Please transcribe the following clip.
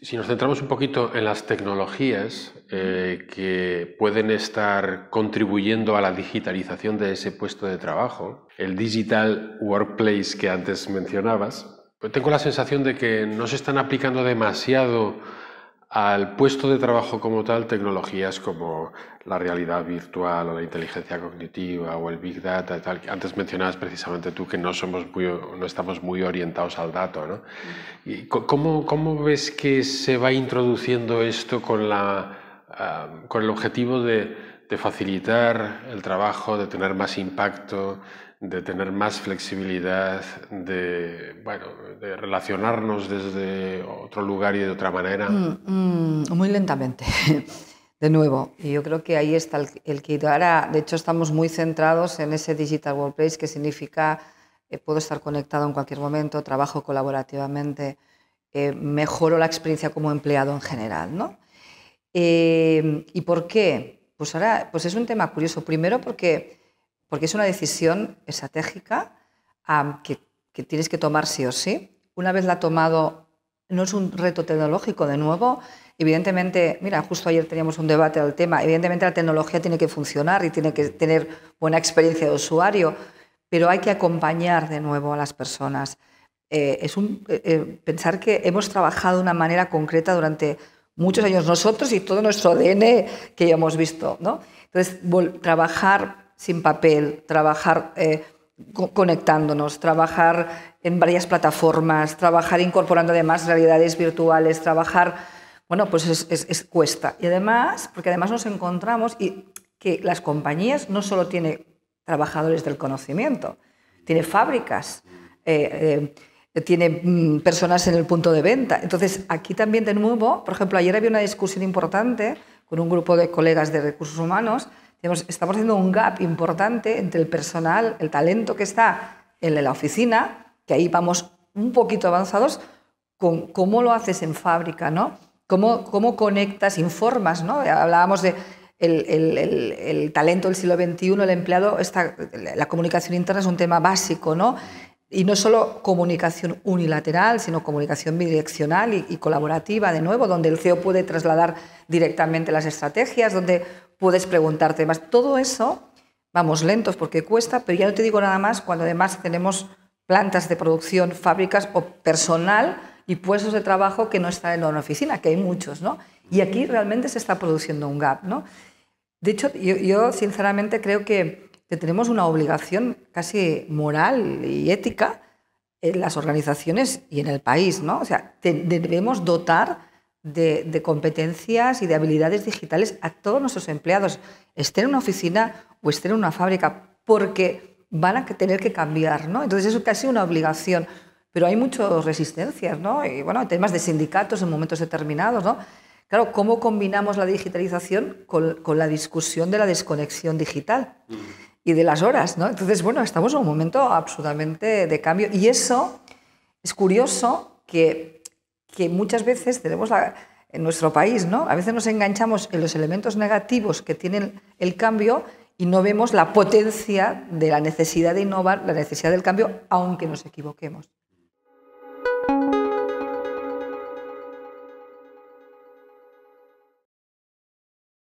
Si nos centramos un poquito en las tecnologías eh, que pueden estar contribuyendo a la digitalización de ese puesto de trabajo, el digital workplace que antes mencionabas, pues tengo la sensación de que no se están aplicando demasiado al puesto de trabajo como tal tecnologías como la realidad virtual o la inteligencia cognitiva o el big data Antes mencionabas precisamente tú que no somos no estamos muy orientados al dato, mm. ¿Y cómo, ves que se va introduciendo esto con la ah, con el objetivo de de facilitar el trabajo, de tener más impacto, de tener más flexibilidad, de, bueno, de relacionarnos desde otro lugar y de otra manera? Mm, mm, muy lentamente, de nuevo. Y yo creo que ahí está el, que Ahora, de hecho, estamos muy centrados en ese Digital Workplace, que significa eh, puedo estar conectado en cualquier momento, trabajo colaborativamente, eh, mejoro la experiencia como empleado en general. Eh, ¿Y por qué? Pues ahora, pues es un tema curioso. Primero porque, porque es una decisión estratégica que, tienes que tomar sí o sí. Una vez la ha tomado, no es un reto tecnológico de nuevo. Evidentemente, mira, justo ayer teníamos un debate del tema. Evidentemente la tecnología tiene que funcionar y tiene que tener buena experiencia de usuario, pero hay que acompañar de nuevo a las personas. Eh, es un, eh, eh, pensar que hemos trabajado de una manera concreta durante muchos años nosotros y todo nuestro ADN que ya hemos visto. ¿no? Entonces, trabajar sin papel, trabajar eh, conectándonos, trabajar en varias plataformas, trabajar incorporando además realidades virtuales, trabajar, bueno, pues es, cuesta. Y además, porque además nos encontramos y que las compañías no solo tienen trabajadores del conocimiento, tiene fábricas. Eh, eh eh, tiene mm, personas en el punto de venta. Entonces, aquí también de nuevo, por ejemplo, ayer había una discusión importante con un grupo de colegas de recursos humanos. estamos haciendo un gap importante entre el personal, el talento que está en la oficina, que ahí vamos un poquito avanzados, con cómo lo haces en fábrica, ¿no? Cómo, cómo conectas, informas, ¿no? Hablábamos de el, el, el, el talento del siglo XXI, el empleado, está, la comunicación interna es un tema básico, ¿no? y no solo comunicación unilateral, sino comunicación bidireccional y, colaborativa, de nuevo, donde el CEO puede trasladar directamente las estrategias, donde puedes preguntarte más. Todo eso, vamos lentos porque cuesta, pero ya no te digo nada más cuando además tenemos plantas de producción, fábricas o personal y puestos de trabajo que no están en una oficina, que hay muchos, ¿no? Y aquí realmente se está produciendo un gap, ¿no? De hecho, yo sinceramente creo que que tenemos una obligación casi moral y ética en las organizaciones y en el país, ¿no? O sea, debemos dotar de, competencias y de habilidades digitales a todos nuestros empleados, estén en una oficina o estén en una fábrica, porque van a tener que cambiar, ¿no? Entonces eso es casi una obligación, pero hay muchas resistencias, ¿no? Y bueno, temas de sindicatos en momentos determinados, ¿no? Claro, ¿cómo combinamos la digitalización con, la discusión de la desconexión digital? Mm y de las horas, ¿no? Entonces, bueno, estamos en un momento absolutamente de cambio y eso es curioso que, muchas veces tenemos la, en nuestro país, ¿no? A veces nos enganchamos en los elementos negativos que tiene el cambio y no vemos la potencia de la necesidad de innovar, la necesidad del cambio, aunque nos equivoquemos.